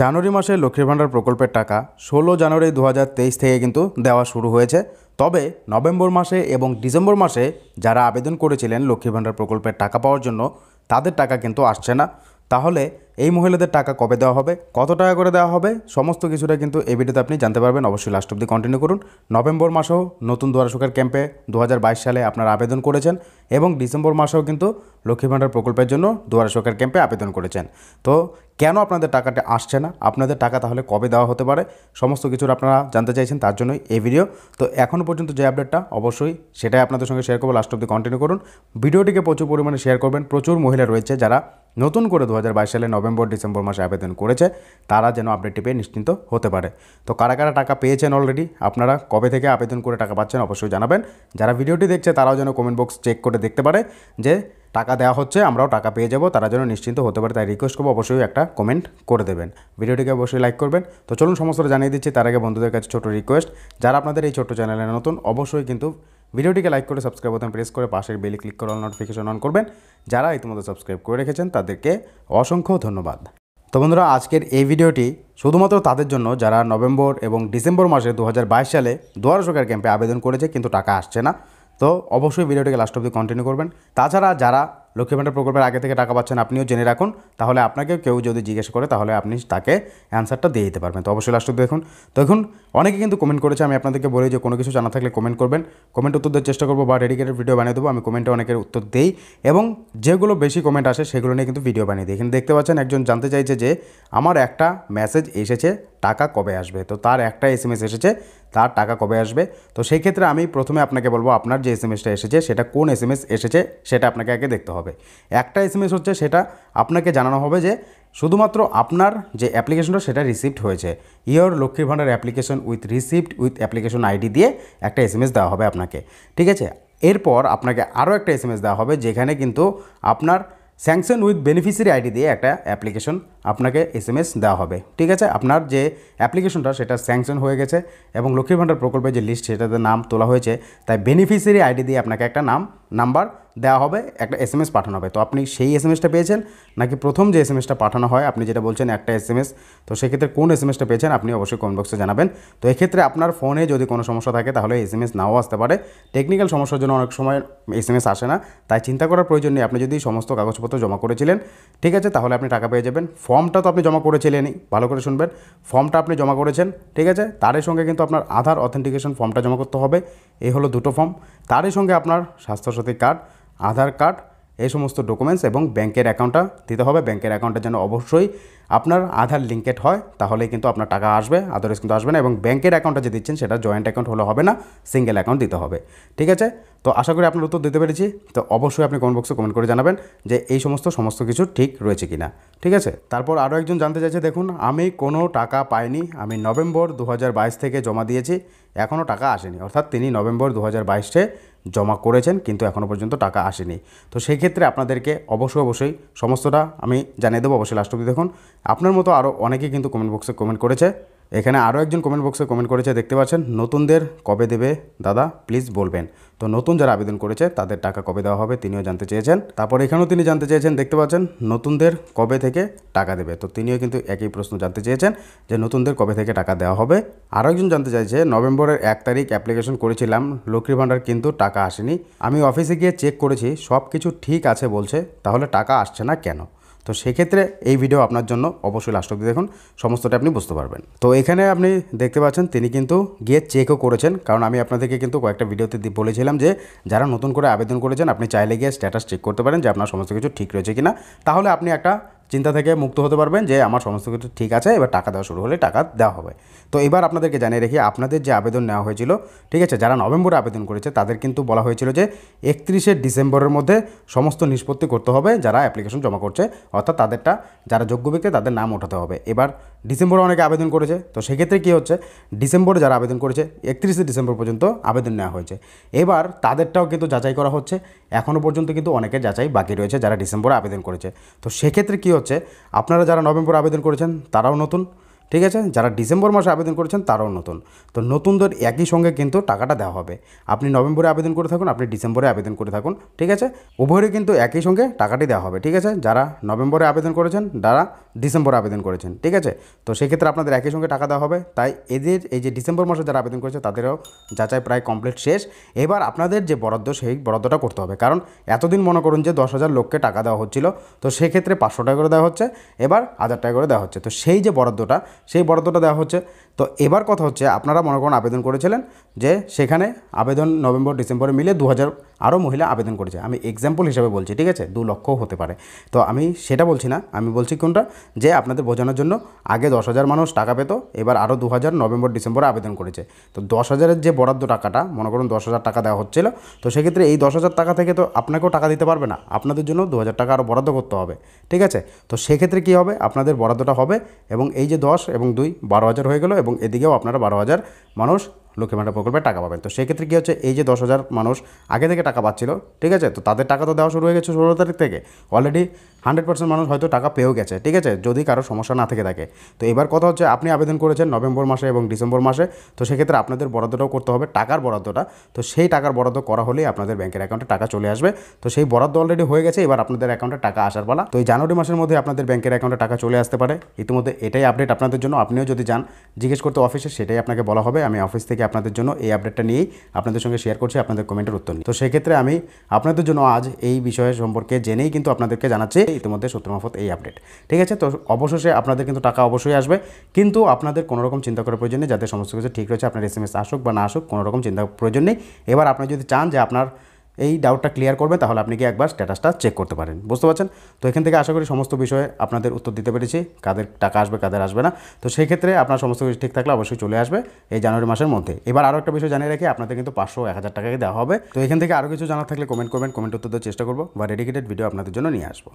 জানুয়ারি মাসে লক্ষ্মীর ভাণ্ডার প্রকল্পের টাকা ষোলো জানুয়ারি দু থেকে কিন্তু দেওয়া শুরু হয়েছে তবে নভেম্বর মাসে এবং ডিসেম্বর মাসে যারা আবেদন করেছিলেন লক্ষ্মীর ভাণ্ডার প্রকল্পের টাকা পাওয়ার জন্য তাদের টাকা কিন্তু আসছে না তাহলে এই মহিলাদের টাকা কবে দেওয়া হবে কত টাকা করে দেওয়া হবে সমস্ত কিছুটা কিন্তু এই ভিডিওতে আপনি জানতে পারবেন অবশ্যই লাস্ট অব্দি কন্টিনিউ করুন নভেম্বর মাসেও নতুন দুয়ারসুখের ক্যাম্পে দু সালে আপনারা আবেদন করেছেন এবং ডিসেম্বর মাসেও কিন্তু লক্ষ্মী ভাণ্ডার প্রকল্পের জন্য দুয়ারসুখের ক্যাম্পে আবেদন করেছেন তো কেন আপনাদের টাকাটা আসছে না আপনাদের টাকা তাহলে কবে দেওয়া হতে পারে সমস্ত কিছুর আপনারা জানতে চাইছেন তার জন্যই এই ভিডিও তো এখনও পর্যন্ত যে আপডেটটা অবশ্যই সেটাই আপনাদের সঙ্গে শেয়ার করবো লাস্ট অব্দি কন্টিনিউ করুন ভিডিওটিকে প্রচুর পরিমাণে শেয়ার করবেন প্রচুর মহিলা রয়েছে যারা নতুন করে দু সালে নভেম্বর নভেম্বর ডিসেম্বর মাসে আবেদন করেছে তারা যেন আপডেটটি পেয়ে নিশ্চিন্ত হতে পারে তো কারা কারা টাকা পেয়েছেন অলরেডি আপনারা কবে থেকে আবেদন করে টাকা পাচ্ছেন অবশ্যই জানাবেন যারা ভিডিওটি দেখছে তারাও যেন কমেন্ট বক্স চেক করে দেখতে পারে যে টাকা দেওয়া হচ্ছে আমরাও টাকা পেয়ে যাব তারা যেন নিশ্চিন্ত হতে পারে তাই রিকোয়েস্ট করবো অবশ্যই একটা কমেন্ট করে দেবেন ভিডিওটিকে অবশ্যই লাইক করবেন তো চলুন সমস্ত জানিয়ে দিচ্ছি তার আগে বন্ধুদের কাছে ছোটো রিকোয়েস্ট যারা আপনাদের এই ছোট্ট চ্যানেলে নতুন অবশ্যই কিন্তু ভিডিওটিকে লাইক করে সাবস্ক্রাইব বোতাম প্রেস করে পাশের বেলে ক্লিক করে অল নোটিফিকেশন অন করবেন যারা ইতিমধ্যে সাবস্ক্রাইব করে রেখেছেন তাদেরকে অসংখ্য ধন্যবাদ তো বন্ধুরা আজকের এই ভিডিওটি শুধুমাত্র তাদের জন্য যারা নভেম্বর এবং ডিসেম্বর মাসে দু সালে দুয়ার সরকার ক্যাম্পে আবেদন করেছে কিন্তু টাকা আসছে না তো অবশ্যই ভিডিওটিকে লাস্ট অব্দি কন্টিনিউ করবেন তাছাড়া যারা লক্ষ্মী ভাণ্ডার প্রকল্পের আগে থেকে টাকা পাচ্ছেন আপনিও জেনে রাখুন তাহলে আপনাকে কেউ যদি জিজ্ঞেস করে তাহলে আপনি তাকে অ্যান্সারটা দিয়ে দিতে পারবেন তো অবশ্যই লাস্ট দেখুন দেখুন অনেকে কিন্তু কমেন্ট করেছে আমি আপনাদেরকে বলি যে কোনো কিছু জানা থাকলে কমেন্ট করবেন কমেন্ট উত্তর দেওয়ার চেষ্টা করবো বা ডেডিকেটেড ভিডিও বানিয়ে দেবো আমি কমেন্টে অনেকের উত্তর দিই এবং যেগুলো বেশি কমেন্ট আসে সেগুলো নিয়ে কিন্তু ভিডিও বানিয়ে দিই এখানে দেখতে পাচ্ছেন একজন জানতে চাইছে যে আমার একটা মেসেজ এসেছে টাকা কবে আসবে তো তার একটা এস এসেছে তার টাকা কবে আসবে তো সেই ক্ষেত্রে আমি প্রথমে আপনাকে বলবো আপনার যে এস এসটা এসেছে সেটা কোন এস এসেছে সেটা আপনাকে আগে দেখতে হবে একটা এস হচ্ছে সেটা আপনাকে জানানো হবে যে শুধুমাত্র আপনার যে অ্যাপ্লিকেশনটা সেটা রিসিপ্ট হয়েছে ইয়োর লক্ষ্মীর ভাণ্ডার application with receipt with application ID দিয়ে একটা এস দেওয়া হবে আপনাকে ঠিক আছে এরপর আপনাকে আরও একটা এস দেওয়া হবে যেখানে কিন্তু আপনার স্যাংশন উইথ বেনিফিসিয়ারি আইডি দিয়ে একটা অ্যাপ্লিকেশন আপনাকে এস এস দেওয়া হবে ঠিক আছে আপনার যে অ্যাপ্লিকেশনটা সেটা স্যাংশন হয়ে গেছে এবং লক্ষ্মীর ভাণ্ডার প্রকল্পের যে লিস্ট সেটাতে নাম তোলা হয়েছে তাই বেনিফিসিয়ারি আইডি দিয়ে আপনাকে একটা নাম নাম্বার দেওয়া হবে একটা এস এম এস পাঠানো হবে তো আপনি সেই এস এম এসটা পেয়েছেন নাকি প্রথম যে এস এম এসটা পাঠানো হয় আপনি যেটা বলছেন একটা এস এম এস তো সেক্ষেত্রে কোন এস এম এসটা পেয়েছেন আপনি অবশ্যই কমেন্ট বক্সে জানাবেন তো এক্ষেত্রে আপনার ফোনে যদি কোনো সমস্যা থাকে তাহলে এস এম এস নাও আসতে পারে টেকনিক্যাল সমস্যার জন্য অনেক সময় এস এম এস আসে না তাই চিন্তা করার প্রয়োজন নেই আপনি যদি সমস্ত কাগজপত্র জমা করেছিলেন ঠিক আছে তাহলে আপনি টাকা পেয়ে যাবেন ফর্মটা তো আপনি জমা করেছিলেনই ভালো করে শুনবেন ফর্মটা আপনি জমা করেছেন ঠিক আছে তারই সঙ্গে কিন্তু আপনার আধার অথেন্টিকেশন ফর্মটা জমা করতে হবে এই হলো দুটো ফর্ম তারই সঙ্গে আপনার স্বাস্থ্যসাথী কার্ড আধার কার্ড এই সমস্ত ডকুমেন্টস এবং ব্যাংকের অ্যাকাউন্টটা দিতে হবে ব্যাংকের অ্যাকাউন্টটা যেন অবশ্যই আপনার আধার লিঙ্কেড হয় তাহলে কিন্তু আপনার টাকা আসবে আদারস কিন্তু আসবে না এবং ব্যাংকের অ্যাকাউন্টটা যে দিচ্ছেন সেটা জয়েন্ট অ্যাকাউন্ট হলে হবে না সিঙ্গেল অ্যাকাউন্ট দিতে হবে ঠিক আছে তো আশা করি আপনার উত্তর দিতে পেরেছি তো অবশ্যই আপনি কমেন্ট বক্সে কমেন্ট করে জানাবেন যে এই সমস্ত সমস্ত কিছু ঠিক রয়েছে কিনা ঠিক আছে তারপর আরও একজন জানতে চাইছে দেখুন আমি কোনো টাকা পাইনি আমি নভেম্বর দু থেকে জমা দিয়েছি এখনও টাকা আসেনি অর্থাৎ তিনি নভেম্বর দু হাজার বাইশে জমা করেছেন কিন্তু এখনও পর্যন্ত টাকা আসেনি তো সেই ক্ষেত্রে আপনাদেরকে অবশ্যই অবশ্যই সমস্তটা আমি জানিয়ে দেবো অবশ্যই লাস্ট অব্দি দেখুন আপনার মতো আরও অনেকেই কিন্তু কমেন্ট বক্সে কমেন্ট করেছে এখানে আরও একজন কমেন্ট বক্সে কমেন্ট করেছে দেখতে পাচ্ছেন নতুনদের কবে দেবে দাদা প্লিজ বলবেন তো নতুন যারা আবেদন করেছে তাদের টাকা কবে দেওয়া হবে তিনিও জানতে চেয়েছেন তারপর এখানেও তিনি জানতে চেয়েছেন দেখতে পাচ্ছেন নতুনদের কবে থেকে টাকা দেবে তো তিনিও কিন্তু একই প্রশ্ন জানতে চেয়েছেন যে নতুনদের কবে থেকে টাকা দেওয়া হবে আরও একজন জানতে চাইছে নভেম্বরের এক তারিখ অ্যাপ্লিকেশন করেছিলাম লক্ষ্মী ভাণ্ডার কিন্তু টাকা আসেনি আমি অফিসে গিয়ে চেক করেছি সব কিছু ঠিক আছে বলছে তাহলে টাকা আসছে না কেন তো সেক্ষেত্রে এই ভিডিও আপনার জন্য অবশ্যই লাস্ট অব্দি দেখুন সমস্তটা আপনি বুঝতে পারবেন তো এখানে আপনি দেখতে পাচ্ছেন তিনি কিন্তু গিয়ে চেকও করেছেন কারণ আমি আপনাদেরকে কিন্তু কয়েকটা ভিডিওতে বলেছিলাম যে যারা নতুন করে আবেদন করেছেন আপনি চাইলে গিয়ে স্ট্যাটাস চেক করতে পারেন যে আপনার সমস্ত কিছু ঠিক রয়েছে কিনা তাহলে আপনি একটা চিন্তা থেকে মুক্ত হতে পারবেন যে আমার সমস্ত কিছু ঠিক আছে এবার টাকা দেওয়া শুরু হলে টাকা দেওয়া হবে তো এবার আপনাদেরকে জানিয়ে রেখে আপনাদের যে আবেদন নেওয়া হয়েছিল ঠিক আছে যারা নভেম্বরে আবেদন করেছে তাদের কিন্তু বলা হয়েছিল যে একত্রিশে ডিসেম্বরের মধ্যে সমস্ত নিষ্পত্তি করতে হবে যারা অ্যাপ্লিকেশন জমা করছে অর্থাৎ তাদেরটা যারা যোগ্য ব্যক্তি তাদের নাম ওঠাতে হবে এবার ডিসেম্বরে অনেকে আবেদন করেছে তো সেক্ষেত্রে কী হচ্ছে ডিসেম্বরে যারা আবেদন করেছে একত্রিশে ডিসেম্বর পর্যন্ত আবেদন নেওয়া হয়েছে এবার তাদেরটাও কিন্তু যাচাই করা হচ্ছে এখনও পর্যন্ত কিন্তু অনেকের যাচাই বাকি রয়েছে যারা ডিসেম্বরে আবেদন করেছে তো সেক্ষেত্রে কী হচ্ছে আপনারা যারা নভেম্বরে আবেদন করেছেন তারাও নতুন ঠিক আছে যারা ডিসেম্বর মাসে আবেদন করেছেন তারাও নতুন তো নতুনদের একই সঙ্গে কিন্তু টাকাটা দেওয়া হবে আপনি নভেম্বরে আবেদন করে থাকুন আপনি ডিসেম্বরে আবেদন করে থাকুন ঠিক আছে উভয়েরই কিন্তু একই সঙ্গে টাকাটি দেওয়া হবে ঠিক আছে যারা নভেম্বরে আবেদন করেছেন তারা ডিসেম্বর আবেদন করেছেন ঠিক আছে তো সেক্ষেত্রে আপনাদের একই সঙ্গে টাকা দেওয়া হবে তাই এদের এই যে ডিসেম্বর মাসে যারা আবেদন করেছে তাদেরও যাচাই প্রায় কমপ্লিট শেষ এবার আপনাদের যে বরাদ্দ সেই বরাদ্দটা করতে হবে কারণ এতদিন মনে করুন যে দশ হাজার লোককে টাকা দেওয়া হচ্ছিল তো সেক্ষেত্রে পাঁচশো টাকা করে দেওয়া হচ্ছে এবার হাজার টাকা করে দেওয়া হচ্ছে তো সেই যে বরাদ্দটা সেই বরাদ্দটা দেওয়া হচ্ছে তো এবার কথা হচ্ছে আপনারা মনে করুন আবেদন করেছিলেন যে সেখানে আবেদন নভেম্বর ডিসেম্বরে মিলে দু হাজার আরও মহিলা আবেদন করেছে আমি এক্সাম্পল হিসাবে বলছি ঠিক আছে দু লক্ষ হতে পারে তো আমি সেটা বলছি না আমি বলছি কোনটা যে আপনাদের বোঝানোর জন্য আগে দশ হাজার মানুষ টাকা পেত এবার আরও দু হাজার নভেম্বর ডিসেম্বরে আবেদন করেছে তো দশ হাজারের যে বরাদ্দ টাকাটা মনে করুন দশ হাজার টাকা দেওয়া হচ্ছিল তো সেক্ষেত্রে এই দশ হাজার টাকা থেকে তো আপনাকেও টাকা দিতে পারবে না আপনাদের জন্য দু হাজার টাকা আরও বরাদ্দ করতে হবে ঠিক আছে তো সেক্ষেত্রে কী হবে আপনাদের বরাদ্দটা হবে এবং এই যে দশ এবং দুই বারো হাজার হয়ে গেলো এবং এদিকেও আপনারা বারো হাজার মানুষ লক্ষ্মী ভাণ্ডার প্রকল্পে টাকা পাবেন তো সেক্ষেত্রে কী হচ্ছে এই যে দশ হাজার মানুষ আগে থেকে টাকা পাচ্ছিল ঠিক আছে তো তাদের টাকা তো দেওয়া শুরু হয়ে গেছে ষোলো তারিখ থেকে অলরেডি হান্ড্রেড পার্সেন্ট মানুষ হয়তো টাকা পেয়েও গেছে ঠিক আছে যদি কারো সমস্যা না থেকে থাকে তো এবার কথা হচ্ছে আপনি আবেদন করেছেন নভেম্বর মাসে এবং ডিসেম্বর মাসে তো সেক্ষেত্রে আপনাদের বরাদ্দটাও করতে হবে টাকার বরাদ্দটা তো সেই টাকার বরাদ্দ করা হলেই আপনাদের ব্যাংকের অ্যাকাউন্টে টাকা চলে আসবে তো সেই বরাদ্দ অলরেডি হয়ে গেছে এবার আপনাদের অ্যাকাউন্টে টাকা আসার পালা তো এই জানুয়ারি মাসের মধ্যে আপনাদের ব্যাংকের অ্যাকাউন্টে টাকা চলে আসতে পারে ইতিমধ্যে এটাই আপডেট আপনাদের জন্য আপনিও যদি যান জিজ্ঞেস করতে অফিসে সেটাই আপনাকে বলা হবে আমি অফিস থেকে আপনাদের জন্য এই আপডেটটা নিয়েই আপনাদের সঙ্গে শেয়ার করছি আপনাদের কমেন্টের উত্তর নিই তো সেক্ষেত্রে আমি আপনাদের জন্য আজ এই বিষয়ে সম্পর্কে জেনেই কিন্তু আপনাদেরকে জানাচ্ছি ইতিমধ্যে সূত্র মাফত এই আপডেট ঠিক আছে তো অবশেষে আপনাদের কিন্তু টাকা অবশ্যই আসবে কিন্তু আপনাদের কোনোরকম চিন্তা করার প্রয়োজন নেই যাতে সমস্ত কিছু ঠিক রয়েছে আপনার এস এম এস আসুক বা না আসুক কোনোরকম চিন্তা প্রয়োজন নেই এবার আপনি যদি চান যে আপনার এই ডাউটটা ক্লিয়ার করবে তাহলে আপনি কি একবার স্ট্যাটাসটা চেক করতে পারেন বুঝতে পারছেন তো এখান থেকে আশা করি সমস্ত বিষয়ে আপনাদের উত্তর দিতে পেরেছি কাদের টাকা আসবে কাদের আসবে না তো সেই ক্ষেত্রে আপনার সমস্ত কিছু ঠিক থাকলে অবশ্যই চলে আসবে এই জানুয়ারি মাসের মধ্যে এবার আরও একটা বিষয় জানিয়ে রাখি আপনাদের কিন্তু পাঁচশো এক হাজার টাকাকে দেওয়া হবে তো এখান থেকে আরও কিছু জানার থাকলে কমেন্ট করবেন কমেন্ট উত্তর দেওয়ার চেষ্টা করবো বা রেডিকেটেড ভিডিও আপনাদের জন্য নিয়ে আসবো